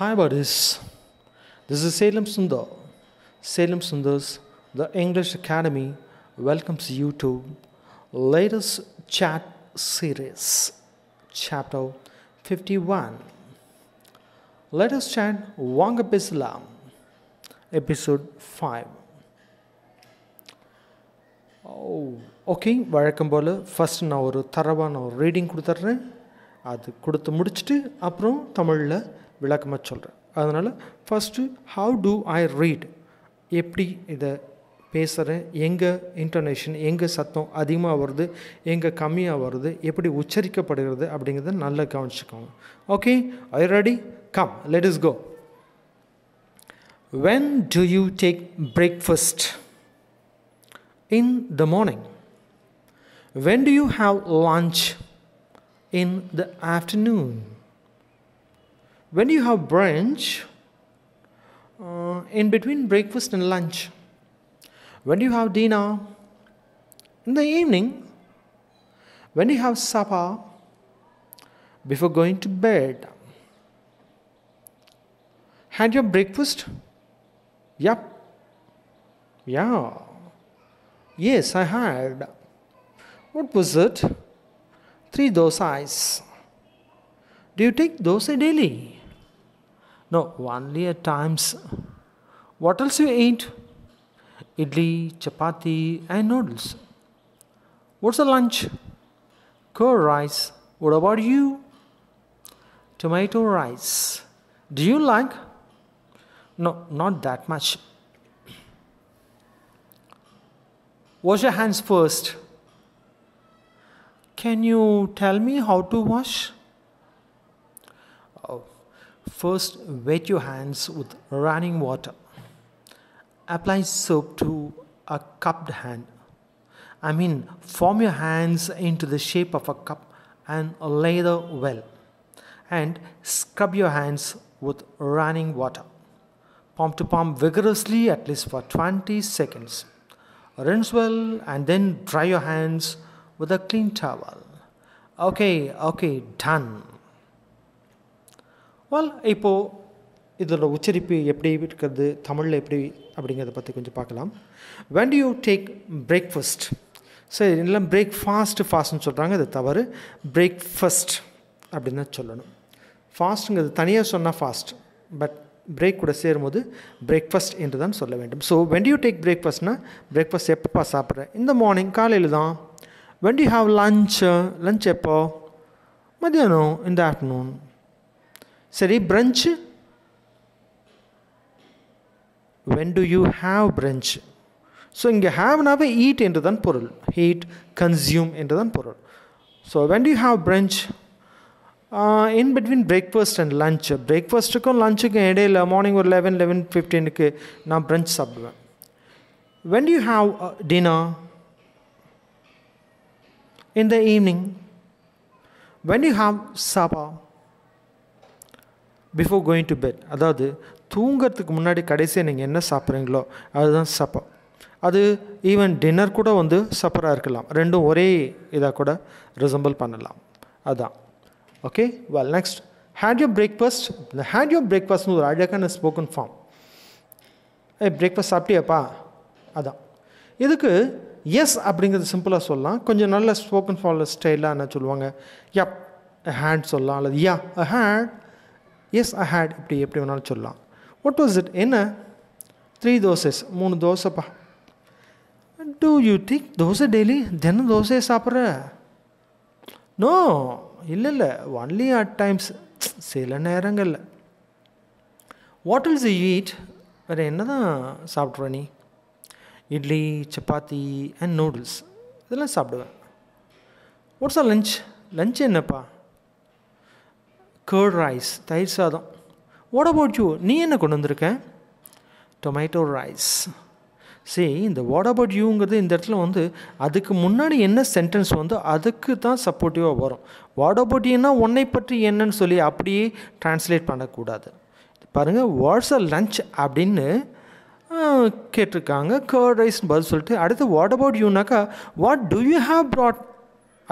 Hi buddies, this is Salem Sundar. Salem Sundar's The English Academy welcomes you to latest chat series, chapter 51. Let us chat Wang Islam, episode 5. Oh, okay. போல் first நான் ஒரு தரவான ஒரு reading reading. அது கொடுத்து முடிச்சுட்டு அப்புறம் தமிழில் விளக்கமாக சொல்கிறேன் அதனால் first how do I read எப்படி இதை பேசுகிறேன் எங்கே இன்டர்நேஷன் எங்கே சத்தம் அதிகமாக வருது எங்கே கம்மியாக வருது எப்படி உச்சரிக்கப்படுகிறது அப்படிங்கிறத நல்லா கவனிச்சுக்கோங்க okay I ready come let's go when do you take breakfast in the morning when do you have lunch in the afternoon when you have brunch, uh, in between breakfast and lunch, when you have dinner, in the evening, when you have supper, before going to bed, had your breakfast? Yep. Yeah. Yes, I had. What was it? Three dosas. Do you take dosa daily? No, only at times, what else you eat? Idli, chapati, and noodles. What's the lunch? Curd rice. What about you? Tomato rice. Do you like? No, not that much. Wash your hands first. Can you tell me how to wash? First, wet your hands with running water. Apply soap to a cupped hand. I mean, form your hands into the shape of a cup and lay well. And scrub your hands with running water. Palm to palm vigorously, at least for 20 seconds. Rinse well and then dry your hands with a clean towel. Okay, okay, done. வால் இப்போது இதோட உச்சரிப்பு எப்படி இருக்கிறது தமிழில் எப்படி அப்படிங்கிறத பற்றி கொஞ்சம் பார்க்கலாம் வென் யூ டேக் பிரேக்ஃபஸ்ட் சரி பிரேக் ஃபாஸ்ட்டு ஃபாஸ்ட்னு சொல்கிறாங்க அது தவறு பிரேக்ஃபஸ்ட் அப்படின்னு தான் சொல்லணும் ஃபாஸ்ட்டுங்கிறது தனியாக சொன்னால் ஃபாஸ்ட் பட் பிரேக் கூட சேரும்போது பிரேக்ஃபஸ்ட் என்று தான் சொல்ல வேண்டும் ஸோ வென் யூ டேக் பிரேக்ஃபாஸ்ட்னா பிரேக்ஃபாஸ்ட் எப்பப்பா சாப்பிட்றேன் இந்த மார்னிங் காலையில் தான் when you have lunch lunch எப்போ மதியானம் இந்த ஆஃப்டர்நூன் சரி brunch when do you have brunch so இங்கே ஹாவ்னாவே ஈட் என்று தான் பொருள் ஹீட் கன்சியூம் என்று தான் பொருள் so when do have brunch in between breakfast and lunch பிரேக்ஃபாஸ்ட்டுக்கும் லஞ்சுக்கும் இடையில் மார்னிங் ஒரு லெவன் லெவன் ஃபிஃப்டீனுக்கு நான் பிரஞ்ச் சாப்பிடுவேன் when you have dinner in the evening when you have supper before going to bed அதாவது தூங்கிறதுக்கு முன்னாடி கடைசியாக நீங்கள் என்ன சாப்பிட்றீங்களோ அதுதான் சப்பர் அது ஈவன் டின்னர் கூட வந்து சப்பராக இருக்கலாம் ரெண்டும் ஒரே இதாக கூட ரிசம்பிள் பண்ணலாம் அதான் okay well next had you breakfast இந்த ஹேண்ட் யூ பிரேக்ஃபாஸ்ட்னு ஒரு அழகான ஸ்போக்கன் ஃபார்ம் ஏ பிரேக்ஃபாஸ்ட் சாப்பிட்டியாப்பா அதான் இதுக்கு எஸ் அப்படிங்கிறது சிம்பிளாக சொல்லலாம் கொஞ்சம் நல்ல ஸ்போக்கன் ஃபார்ம் ஸ்டைலாக என்ன சொல்லுவாங்க யப் ஹேண்ட் சொல்லலாம் அல்லது yeah had yes I had இப்படி எப்படி வேணாலும் சொல்லலாம் வாட் வாஸ் இட் என்ன த்ரீ தோசஸ் மூணு தோசைப்பா டூ யூ திங்க் தோசை டெய்லி தினம் தோசையை சாப்பிட்ற நோ இல்லை இல்லை ஒன்லி அட் டைம்ஸ் சில நேரங்களில் யூ ஈட் வேறு என்ன தான் சாப்பிட்ற நீ இட்லி சப்பாத்தி அண்ட் நூடுல்ஸ் இதெல்லாம் சாப்பிடுவேன் வாட்ஸ் ஆர் லஞ்ச் லஞ்ச் என்னப்பா கேர்ட் ரைஸ் தயிர் சாதம் வாட் அபவுட் யூ நீ என்ன கொண்டு வந்திருக்க டொமேட்டோ ரைஸ் சரி இந்த வாட் அபவுட் யூங்கிறது இந்த இடத்துல வந்து அதுக்கு முன்னாடி என்ன சென்டென்ஸ் வந்து அதுக்கு தான் சப்போர்ட்டிவாக வரும் வாட் அபவுட் உன்னை பற்றி என்னன்னு சொல்லி அப்படியே டிரான்ஸ்லேட் பண்ணக்கூடாது பாருங்கள் வாட்ஸ் அ லஞ்ச் அப்படின்னு கேட்டிருக்காங்க கேர்ட் ரைஸ்னு பதில் சொல்லிட்டு அடுத்து வாட் அபவுட் யூனாக்கா வாட் டு யூ ஹாவ் ப்ராட்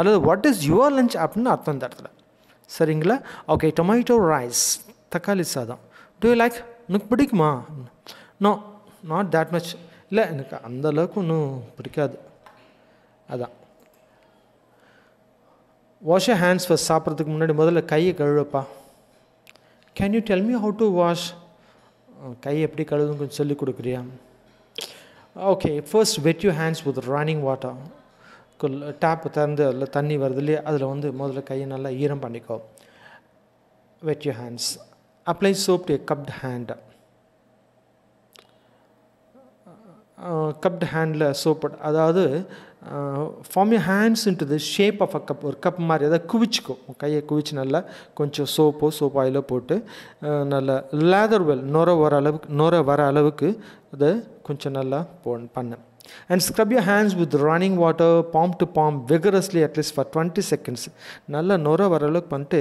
அல்லது வாட் இஸ் யுவர் லஞ்ச் அப்படின்னு அர்த்தம் இந்த இடத்துல சரிங்களா ஓகே டொமேட்டோ ரைஸ் தக்காளி சாதம் டூ யூ லைக் எனக்கு பிடிக்குமா நோ நாட் தேட் மச் இல்லை எனக்கு அந்தளவுக்கு அளவுக்கு ஒன்றும் பிடிக்காது அதான் வாஷ் ஹேண்ட்ஸ் ஃபஸ்ட் சாப்பிட்றதுக்கு முன்னாடி முதல்ல கையை கழுவப்பா can you tell me how to wash கை எப்படி கழுவுன்னு கொஞ்சம் சொல்லிக் கொடுக்குறியா okay first wet you hands with running water குள் டேப்பு திறந்து அதில் தண்ணி வருது இல்லையா அதில் வந்து முதல்ல கையை நல்லா ஈரம் பண்ணிக்கோ wet you hands apply soap to cupped hand cupped ஹேண்டில் சோப் அதாவது form you hands into the shape of a cup ஒரு கப் மாதிரி அதை குவிச்சுக்கும் கையை குவிச்சு நல்லா கொஞ்சம் சோப்போ சோப் ஆயிலோ போட்டு நல்லா லேதர் வெல் நுர வர அளவுக்கு நுர வர அளவுக்கு அதை கொஞ்சம் நல்லா போ பண்ணேன் and scrub your hands with running water palm to palm vigorously at least for twenty seconds நல்லா நுர வர அளவுக்கு பண்ணிட்டு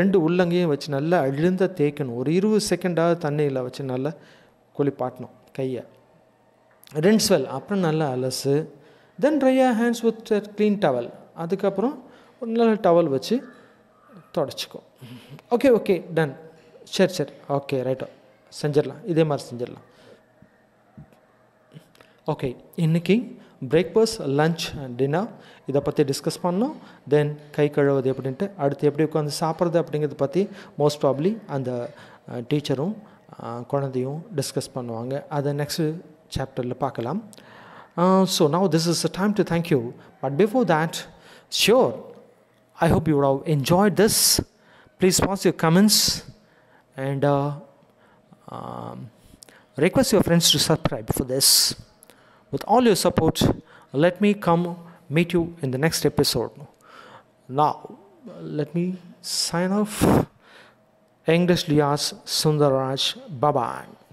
ரெண்டு உள்ளங்கையும் வச்சு நல்லா அழுந்த தேய்க்கணும் ஒரு இருபது செகண்டாவது தண்ணியில் வச்சு நல்லா குளிப்பாட்டணும் கையை ரெண்டு ஸ்வெல் அப்புறம் நல்லா அலசு தென் ட்ரையா ஹேண்ட்ஸ் வித் க்ளீன் டவல் அதுக்கப்புறம் ஒரு நல்ல டவல் வச்சு தொடச்சிக்கும் ஓகே ஓகே டன் சரி சரி ஓகே ரைட்டோ செஞ்சிடலாம் இதே மாதிரி செஞ்சிடலாம் ஓகே இன்றைக்கி பிரேக்ஃபாஸ்ட் லஞ்ச் அண்ட் டின்னர் இதை பற்றி டிஸ்கஸ் பண்ணோம் தென் கை கழுவுது அப்படின்ட்டு அடுத்து எப்படி உட்காந்து சாப்பிட்றது அப்படிங்கிறத பற்றி மோஸ்ட் ப்ராப்ளி அந்த டீச்சரும் குழந்தையும் டிஸ்கஸ் பண்ணுவாங்க அதை நெக்ஸ்ட்டு சாப்டரில் பார்க்கலாம் so now this is a time to thank you but before that sure I hope you have enjoy this please pass your comments and request your friends to subscribe for this with all your support let me come meet you in the next episode now let me sign off english lias sundaraj bye bye